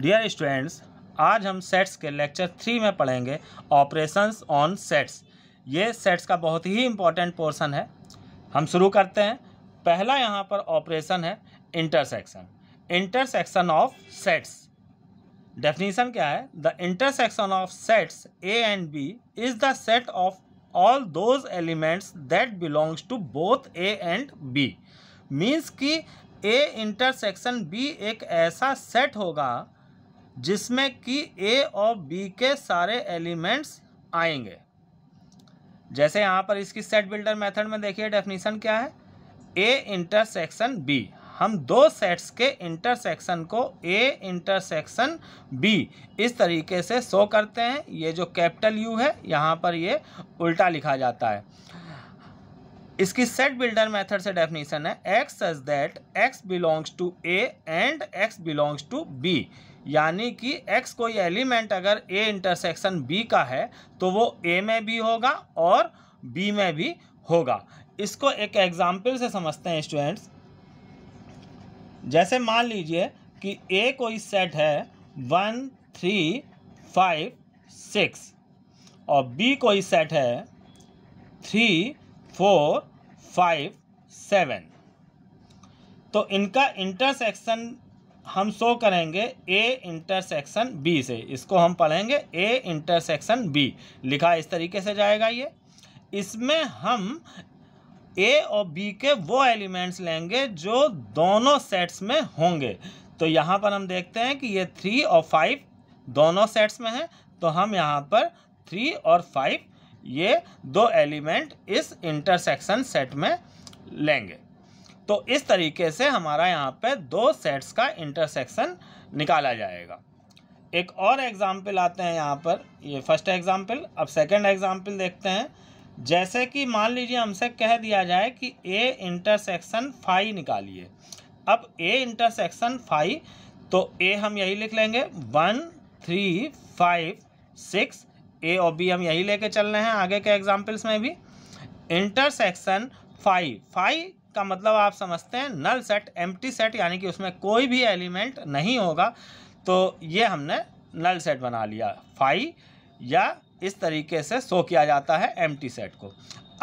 dear students आज हम sets के लेक्चर थ्री में पढ़ेंगे ऑपरेशंस ऑन सेट्स ये सेट्स का बहुत ही इम्पोर्टेंट पोर्शन है हम शुरू करते हैं पहला यहाँ पर ऑपरेशन है intersection intersection of sets definition क्या है the intersection of sets A and B is the set of all those elements that belongs to both A and B means कि ए इंटरसेक्शन बी एक ऐसा set होगा जिसमें कि ए और B के सारे एलिमेंट्स आएंगे जैसे यहाँ पर इसकी सेट बिल्डर मेथड में देखिए डेफिनेशन क्या है ए इंटरसेक्शन बी हम दो सेट्स के इंटरसेक्शन को ए इंटरसेक्शन बी इस तरीके से शो करते हैं ये जो कैपिटल यू है यहाँ पर ये उल्टा लिखा जाता है इसकी सेट बिल्डर मेथड से डेफिनेशन है x such that x belongs to A and x belongs to B यानी कि x कोई एलिमेंट अगर a इंटरसेक्शन b का है तो वो a में भी होगा और b में भी होगा इसको एक एग्जाम्पल से समझते हैं स्टूडेंट्स जैसे मान लीजिए कि a कोई सेट है वन थ्री फाइव सिक्स और b कोई सेट है थ्री फोर फाइव सेवन तो इनका इंटरसेक्शन हम शो करेंगे ए इंटरसेक्शन बी से इसको हम पढ़ेंगे ए इंटरसेक्शन बी लिखा इस तरीके से जाएगा ये इसमें हम ए और बी के वो एलिमेंट्स लेंगे जो दोनों सेट्स में होंगे तो यहाँ पर हम देखते हैं कि ये थ्री और फाइव दोनों सेट्स में हैं तो हम यहाँ पर थ्री और फाइव ये दो एलिमेंट इस इंटरसेक्शन सेट में लेंगे तो इस तरीके से हमारा यहाँ पे दो सेट्स का इंटरसेक्शन निकाला जाएगा एक और एग्ज़ाम्पल आते हैं यहाँ पर ये फर्स्ट एग्ज़ाम्पल अब सेकंड एग्ज़ाम्पल देखते हैं जैसे कि मान लीजिए हमसे कह दिया जाए कि ए इंटरसेक्शन फाइव निकालिए अब ए इंटरसेक्शन फाइव तो ए हम यही लिख लेंगे one three five six A और बी हम यही लेके चल रहे हैं आगे के एग्जाम्पल्स में भी इंटरसेक्शन फाइव फाइव इसका मतलब आप समझते हैं नल सेट एम सेट यानी कि उसमें कोई भी एलिमेंट नहीं होगा तो ये हमने नल सेट बना लिया फाइ या इस तरीके से शो किया जाता है एम सेट को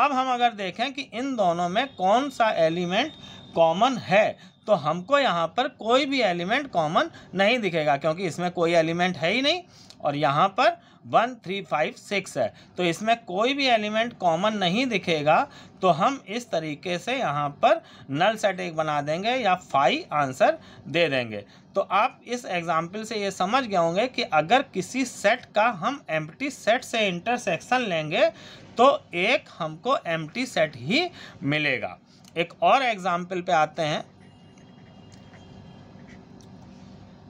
अब हम अगर देखें कि इन दोनों में कौन सा एलिमेंट कॉमन है तो हमको यहाँ पर कोई भी एलिमेंट कॉमन नहीं दिखेगा क्योंकि इसमें कोई एलिमेंट है ही नहीं और यहाँ पर वन थ्री फाइव सिक्स है तो इसमें कोई भी एलिमेंट कॉमन नहीं दिखेगा तो हम इस तरीके से यहाँ पर नल सेट एक बना देंगे या फाइव आंसर दे देंगे तो आप इस एग्जाम्पल से ये समझ गए होंगे कि अगर किसी सेट का हम एम्प्टी सेट से इंटरसेक्शन लेंगे तो एक हमको एम्प्टी सेट ही मिलेगा एक और एग्जाम्पल पे आते हैं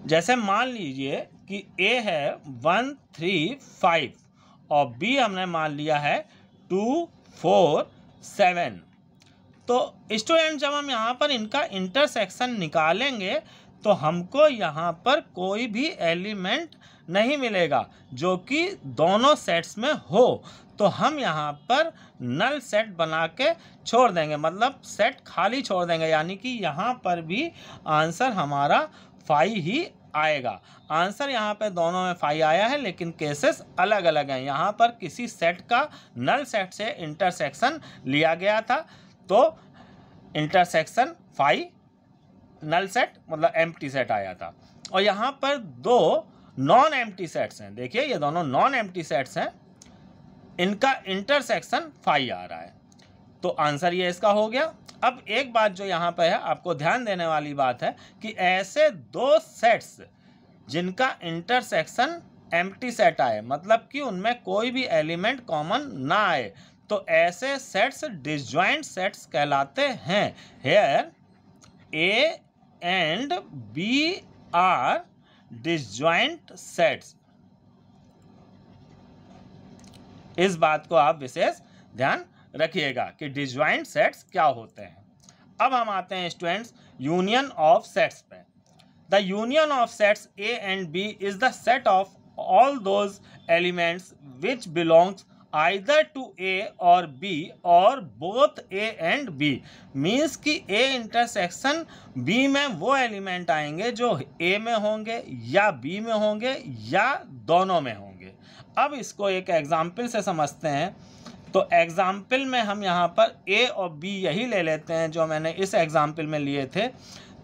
जैसे मान लीजिए कि ए है वन थ्री फाइव और बी हमने मान लिया है टू फोर सेवन तो स्टूडेंट जब हम यहाँ पर इनका इंटरसेक्शन निकालेंगे तो हमको यहाँ पर कोई भी एलिमेंट नहीं मिलेगा जो कि दोनों सेट्स में हो तो हम यहाँ पर नल सेट बना के छोड़ देंगे मतलब सेट खाली छोड़ देंगे यानी कि यहाँ पर भी आंसर हमारा फाइव ही आएगा आंसर यहाँ पर दोनों में फाइव आया है लेकिन केसेस अलग अलग हैं यहाँ पर किसी सेट का नल सेट से इंटरसेक्शन लिया गया था तो इंटरसेक्शन फाइव नल सेट मतलब एम सेट आया था और यहाँ पर दो नॉन एम सेट्स हैं देखिए ये दोनों नॉन एम सेट्स हैं इनका इंटरसेक्शन फाइव आ रहा है तो आंसर ये इसका हो गया अब एक बात जो यहाँ पर है आपको ध्यान देने वाली बात है कि ऐसे दो सेट्स जिनका इंटरसेक्शन एम सेट आए मतलब कि उनमें कोई भी एलिमेंट कॉमन ना आए तो ऐसे सेट्स डिजॉइंट सेट्स कहलाते हैं here A and B are disjoint sets इस बात को आप विशेष ध्यान रखिएगा कि डिजॉइंट सेट्स क्या होते हैं अब हम आते हैं स्टूडेंट्स यूनियन ऑफ सेट्स पे the union of sets A and B is the set of all those elements which belongs either to A और बी और both A and B means कि ए इंटरसेक्शन बी में वो element आएंगे जो ए में होंगे या बी में होंगे या दोनों में होंगे अब इसको एक एग्जाम्पल से समझते हैं तो एग्ज़ाम्पल में हम यहाँ पर ए और बी यही ले लेते हैं जो मैंने इस एग्ज़ाम्पल में लिए थे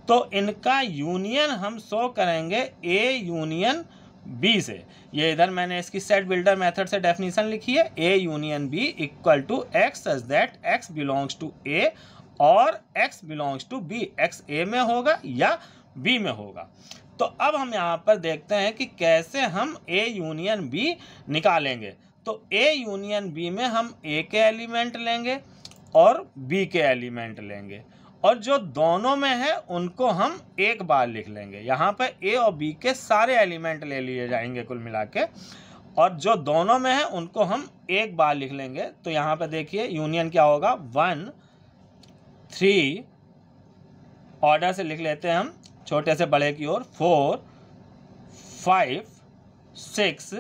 तो इनका यूनियन हम शो करेंगे ए यूनियन बी से ये इधर मैंने इसकी सेट बिल्डर मेथड से डेफिनेशन लिखी है A union B equal to X as that x belongs to A और X belongs to B X A में होगा या बी में होगा तो अब हम यहाँ पर देखते हैं कि कैसे हम ए यूनियन बी निकालेंगे तो ए यूनियन बी में हम ए के एलिमेंट लेंगे और बी के एलिमेंट लेंगे और जो दोनों में है उनको हम एक बार लिख लेंगे यहाँ पर ए और बी के सारे एलिमेंट ले लिए जाएंगे कुल मिला के और जो दोनों में है उनको हम एक बार लिख लेंगे तो यहाँ पर देखिए यूनियन क्या होगा वन थ्री ऑर्डर से लिख लेते हैं हम छोटे से बड़े की ओर फोर फाइव सिक्स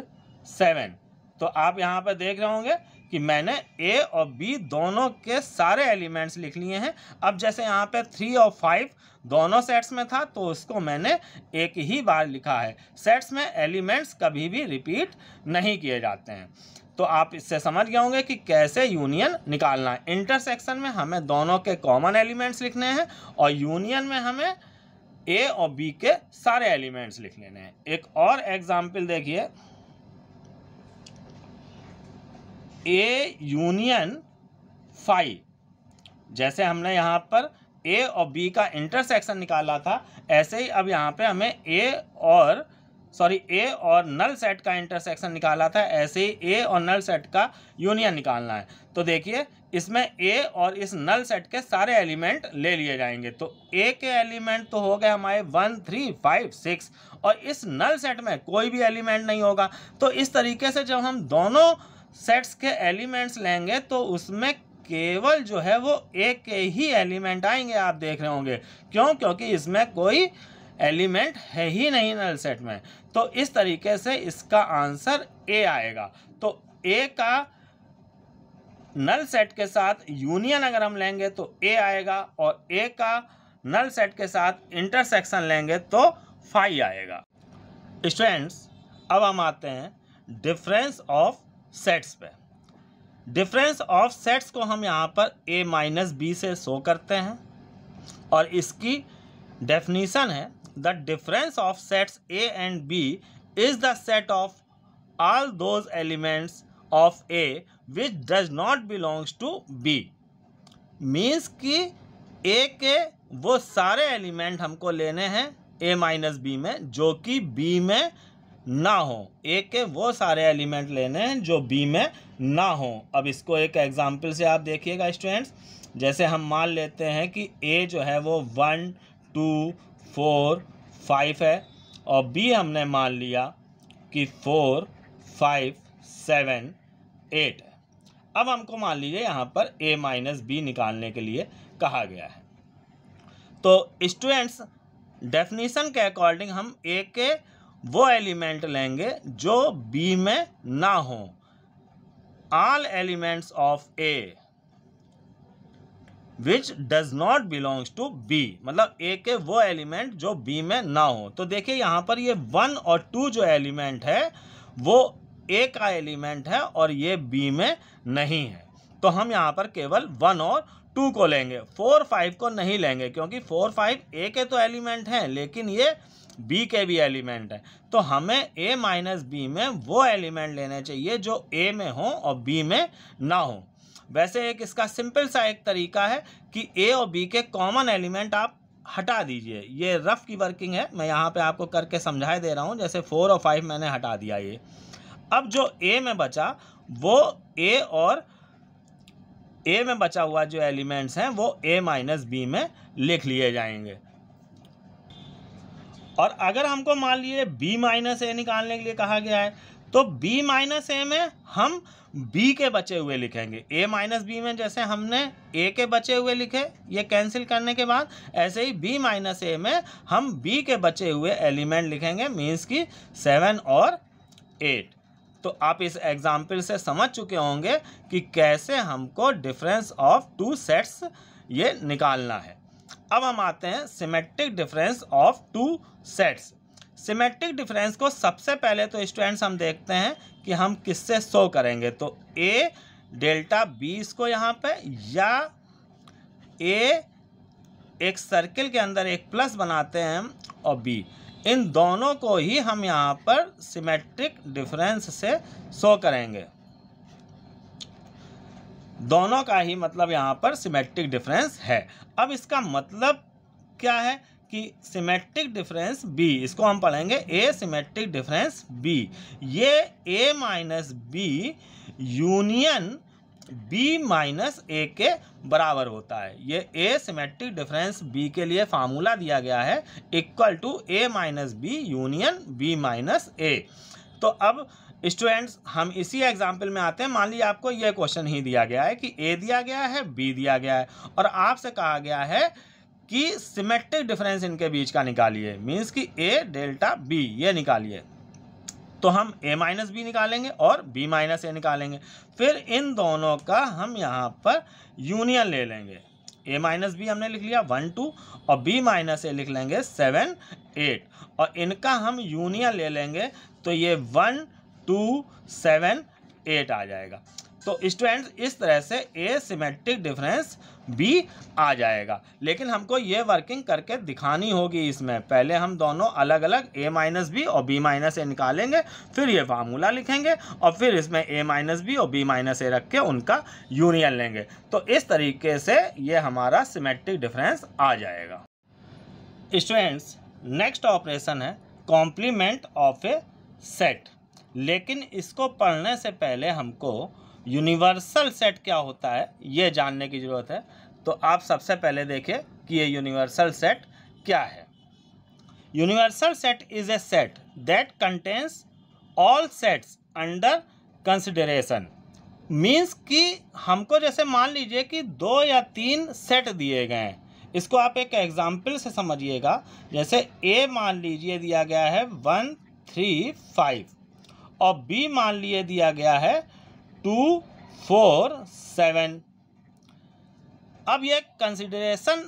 सेवन तो आप यहाँ पर देख रहे होंगे कि मैंने ए और बी दोनों के सारे एलिमेंट्स लिख लिए हैं अब जैसे यहाँ पे थ्री और फाइव दोनों सेट्स में था तो उसको मैंने एक ही बार लिखा है सेट्स में एलिमेंट्स कभी भी रिपीट नहीं किए जाते हैं तो आप इससे समझ गए होंगे कि कैसे यूनियन निकालना है इंटरसेक्शन में हमें दोनों के कॉमन एलिमेंट्स लिखने हैं और यूनियन में हमें ए और बी के सारे एलिमेंट्स लिख लेने हैं एक और एग्जाम्पल देखिए ए यूनियन फाइव जैसे हमने यहाँ पर ए और बी का इंटरसेक्शन निकाला था ऐसे ही अब यहाँ पे हमें ए और सॉरी ए और नल सेट का इंटरसेक्शन निकाला था ऐसे ही ए और नल सेट का यूनियन निकालना है तो देखिए इसमें ए और इस नल सेट के सारे एलिमेंट ले लिए जाएंगे तो ए के एलिमेंट तो हो गए हमारे वन थ्री फाइव सिक्स और इस नल सेट में कोई भी एलिमेंट नहीं होगा तो इस तरीके से जब हम दोनों सेट्स के एलिमेंट्स लेंगे तो उसमें केवल जो है वो एक के ही एलिमेंट आएंगे आप देख रहे होंगे क्यों क्योंकि इसमें कोई एलिमेंट है ही नहीं नल सेट में तो इस तरीके से इसका आंसर ए आएगा तो ए का नल सेट के साथ यूनियन अगर हम लेंगे तो ए आएगा और ए का नल सेट के साथ इंटरसेक्शन लेंगे तो फाइव आएगा स्टूडेंट्स अब हम आते हैं डिफरेंस ऑफ सेट्स पे डिफरेंस ऑफ सेट्स को हम यहाँ पर ए माइनस बी से शो करते हैं और इसकी डेफिनीसन है the difference of sets A and B is the set of all those elements of A which does not belongs to B means कि ए के वो सारे एलिमेंट हमको लेने हैं ए माइनस बी में जो कि बी में ना हो ए के वो सारे एलिमेंट लेने हैं जो बी में ना हो अब इसको एक एग्जाम्पल से आप देखिएगा स्टूडेंट्स जैसे हम मान लेते हैं कि ए जो है वो वन टू फोर फाइव है और बी हमने मान लिया कि फोर फाइव सेवन एट है अब हमको मान लीजिए यहाँ पर ए माइनस बी निकालने के लिए कहा गया है तो स्टूडेंट्स डेफिनेशन के अकॉर्डिंग हम ए के वो एलिमेंट लेंगे जो बी में ना हो all elements of A which does not belongs to B मतलब ए के वो एलिमेंट जो बी में ना हो तो देखिए यहां पर ये वन और टू जो एलिमेंट है वो ए का एलिमेंट है और ये बी में नहीं है तो हम यहां पर केवल वन और टू को लेंगे फोर फाइव को नहीं लेंगे क्योंकि फोर फाइव ए के तो एलिमेंट हैं लेकिन ये बी के भी एलिमेंट हैं तो हमें ए माइनस बी में वो एलिमेंट लेने चाहिए जो ए में हो और बी में ना हो वैसे एक इसका सिंपल सा एक तरीका है कि ए और बी के कॉमन एलिमेंट आप हटा दीजिए ये रफ़ की वर्किंग है मैं यहाँ पे आपको करके समझाए दे रहा हूँ जैसे फोर और फाइव मैंने हटा दिया ये अब जो ए में बचा वो ए और ए में बचा हुआ जो एलिमेंट्स हैं वो ए माइनस बी में लिख लिए जाएंगे और अगर हमको मान लिए बी माइनस ए निकालने के लिए कहा गया है तो b माइनस ए में हम b के बचे हुए लिखेंगे a माइनस बी में जैसे हमने a के बचे हुए लिखे ये कैंसिल करने के बाद ऐसे ही b माइनस ए में हम b के बचे हुए एलिमेंट लिखेंगे मीन्स कि सेवन और एट तो आप इस एग्जाम्पल से समझ चुके होंगे कि कैसे हमको डिफरेंस ऑफ टू सेट्स ये निकालना है अब हम आते हैं symmetric difference of two sets symmetric difference को सबसे पहले तो स्टूडेंट्स हम देखते हैं कि हम किससे शो करेंगे तो ए डेल्टा बी इसको यहाँ पे या ए एक सर्किल के अंदर एक प्लस बनाते हैं और बी इन दोनों को ही हम यहाँ पर सिमेट्रिक डिफरेंस से शो करेंगे दोनों का ही मतलब यहाँ पर सिमेट्रिक डिफरेंस है अब इसका मतलब क्या है कि सिमेट्रिक डिफरेंस बी इसको हम पढ़ेंगे ए सिमेट्रिक डिफरेंस बी ये A minus B union B minus A के बराबर होता है ये ए सिमेट्रिक डिफरेंस बी के लिए फार्मूला दिया गया है equal to A minus B union B minus A तो अब स्टूडेंट्स हम इसी एग्जाम्पल में आते हैं मान लीजिए आपको यह क्वेश्चन ही दिया गया है कि ए दिया गया है बी दिया गया है और आपसे कहा गया है कि सिमेट्रिक डिफरेंस इनके बीच का निकालिए मीन्स कि ए डेल्टा बी ये निकालिए तो हम ए माइनस बी निकालेंगे और बी माइनस ए निकालेंगे फिर इन दोनों का हम यहाँ पर यूनियन ले लेंगे ए माइनस बी हमने लिख लिया वन टू और बी माइनस ए लिख लेंगे सेवन एट और इनका हम यूनियन ले लेंगे तो ये वन टू सेवन एट आ जाएगा तो स्टूडेंट्स इस तरह से ए सिमेट्रिक डिफरेंस बी आ जाएगा लेकिन हमको ये वर्किंग करके दिखानी होगी इसमें पहले हम दोनों अलग अलग ए माइनस बी और बी माइनस ए निकालेंगे फिर ये फार्मूला लिखेंगे और फिर इसमें ए माइनस बी और बी माइनस ए रख के उनका यूनियन लेंगे तो इस तरीके से ये हमारा सिमेट्रिक डिफरेंस आ जाएगा स्टूडेंट्स नेक्स्ट ऑपरेशन है कॉम्प्लीमेंट ऑफ ए सेट लेकिन इसको पढ़ने से पहले हमको यूनिवर्सल सेट क्या होता है ये जानने की ज़रूरत है तो आप सबसे पहले देखें कि ये यूनिवर्सल सेट क्या है universal set is a set that contains all sets under consideration means कि हमको जैसे मान लीजिए कि दो या तीन सेट दिए गए हैं इसको आप एक एग्जाम्पल से समझिएगा जैसे ए मान लीजिए दिया गया है वन थ्री फाइव और बी मान लिए दिया गया है टू फोर सेवन अब ये कंसिडरेशन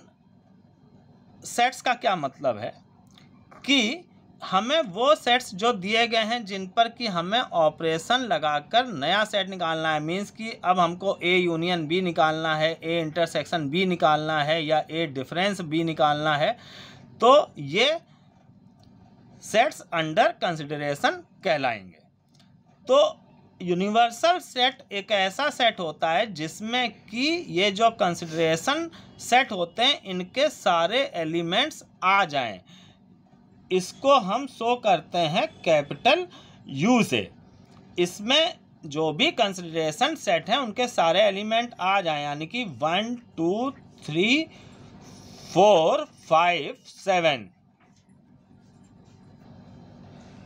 सेट्स का क्या मतलब है कि हमें वो सेट्स जो दिए गए हैं जिन पर कि हमें ऑपरेशन लगाकर नया सेट निकालना है मींस कि अब हमको ए यूनियन बी निकालना है ए इंटरसेक्शन बी निकालना है या ए डिफरेंस बी निकालना है तो ये सेट्स अंडर कंसिडरेशन कहलाएंगे तो यूनिवर्सल सेट एक ऐसा सेट होता है जिसमें कि ये जो कंसिडरेशन सेट होते हैं इनके सारे एलिमेंट्स आ जाएं इसको हम शो करते हैं कैपिटल यू से इसमें जो भी कंसिडरेशन सेट हैं उनके सारे एलिमेंट आ जाएं यानी कि one two three four five seven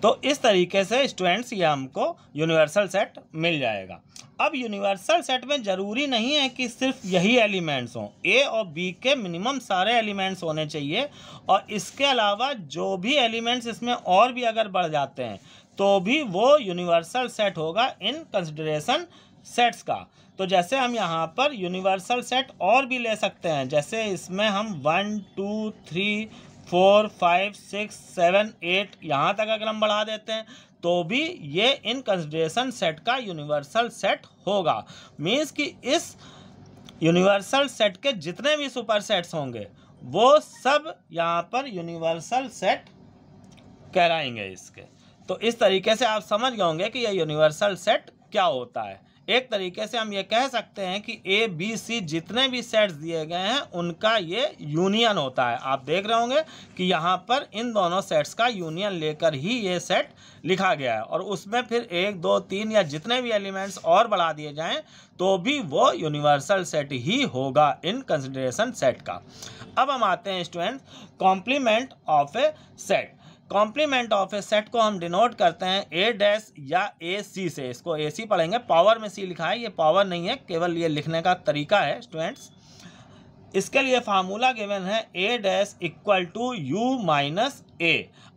तो इस तरीके से स्टूडेंट्स ये हमको यूनिवर्सल सेट मिल जाएगा अब यूनिवर्सल सेट में ज़रूरी नहीं है कि सिर्फ यही एलिमेंट्स हों ए और बी के मिनिमम सारे एलिमेंट्स होने चाहिए और इसके अलावा जो भी एलिमेंट्स इसमें और भी अगर बढ़ जाते हैं तो भी वो यूनिवर्सल सेट होगा इन कंसिडरेशन सेट्स का तो जैसे हम यहाँ पर यूनिवर्सल सेट और भी ले सकते हैं जैसे इसमें हम one two three four five six seven eight यहाँ तक अगर हम बढ़ा देते हैं तो भी ये इन कंसिडरेशन सेट का यूनिवर्सल सेट होगा मीन्स कि इस यूनिवर्सल सेट के जितने भी सुपर सेट्स होंगे वो सब यहाँ पर यूनिवर्सल सेट कहलाएंगे इसके तो इस तरीके से आप समझ गए होंगे कि यह यूनिवर्सल सेट क्या होता है एक तरीके से हम ये कह सकते हैं कि ए बी सी जितने भी सेट्स दिए गए हैं उनका ये यूनियन होता है आप देख रहे होंगे कि यहाँ पर इन दोनों सेट्स का यूनियन लेकर ही ये सेट लिखा गया है और उसमें फिर एक दो तीन या जितने भी एलिमेंट्स और बढ़ा दिए जाएं तो भी वो यूनिवर्सल सेट ही होगा इन कंसिडरेशन सेट का अब हम आते हैं student complement of a set complement of a set को हम डिनोट करते हैं ए डैश या ए सी से इसको ए सी पढ़ेंगे पावर में सी लिखा है ये पावर नहीं है केवल ये लिखने का तरीका है स्टूडेंट्स इसके लिए फार्मूला गिवन है A dash equal to U minus A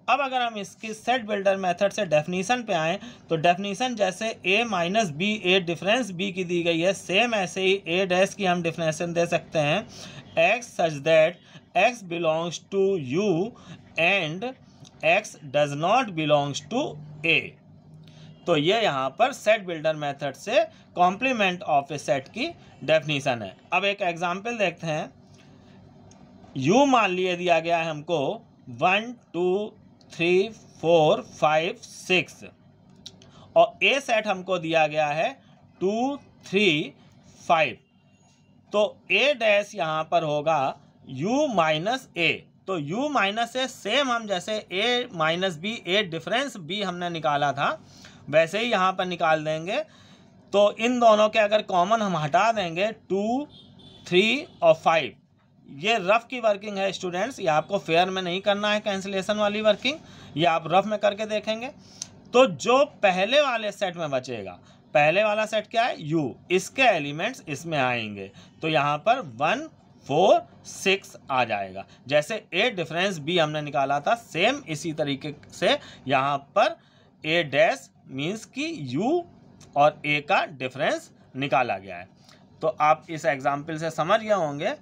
अब अगर हम इसकी सेट बिल्डर मेथड से डेफिनीसन पे आएँ तो डेफिनीसन जैसे A minus B A difference B की दी गई है सेम ऐसे ही ए डैश की हम डिफिनेशन दे सकते हैं X such that x belongs to U and X does not belongs to A तो ये यहाँ पर सेट बिल्डर मेथड से कॉम्प्लीमेंट ऑफ ए सेट की डेफिनीसन है अब एक एग्जाम्पल देखते हैं यू मान लिए दिया गया है हमको one two three four five six और ए सेट हमको दिया गया है टू थ्री फाइव तो ए डैश यहाँ पर होगा यू माइनस ए तो u माइनस ए सेम हम जैसे a minus B A difference b हमने निकाला था वैसे ही यहाँ पर निकाल देंगे तो इन दोनों के अगर कॉमन हम हटा देंगे टू थ्री और फाइव ये रफ़ की वर्किंग है स्टूडेंट्स ये आपको फेयर में नहीं करना है कैंसिलेशन वाली वर्किंग ये आप रफ़ में करके देखेंगे तो जो पहले वाले सेट में बचेगा पहले वाला सेट क्या है यू इसके एलिमेंट्स इसमें आएंगे तो यहाँ पर वन फोर सिक्स आ जाएगा जैसे ए डिफरेंस बी हमने निकाला था सेम इसी तरीके से यहाँ पर ए डैश मीन्स कि यू और ए का डिफरेंस निकाला गया है तो आप इस एग्जाम्पल से समझ गए होंगे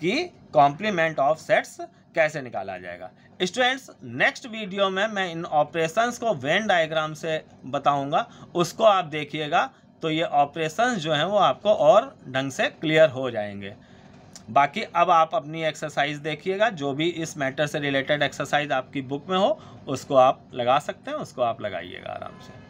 कि कॉम्प्लीमेंट ऑफ सेट्स कैसे निकाला जाएगा स्टूडेंट्स नेक्स्ट वीडियो में मैं इन ऑपरेशंस को वेन डायग्राम से बताऊंगा उसको आप देखिएगा तो ये ऑपरेशंस जो हैं वो आपको और ढंग से क्लियर हो जाएंगे बाकी अब आप अपनी एक्सरसाइज देखिएगा जो भी इस मैटर से रिलेटेड एक्सरसाइज आपकी बुक में हो उसको आप लगा सकते हैं उसको आप लगाइएगा आराम से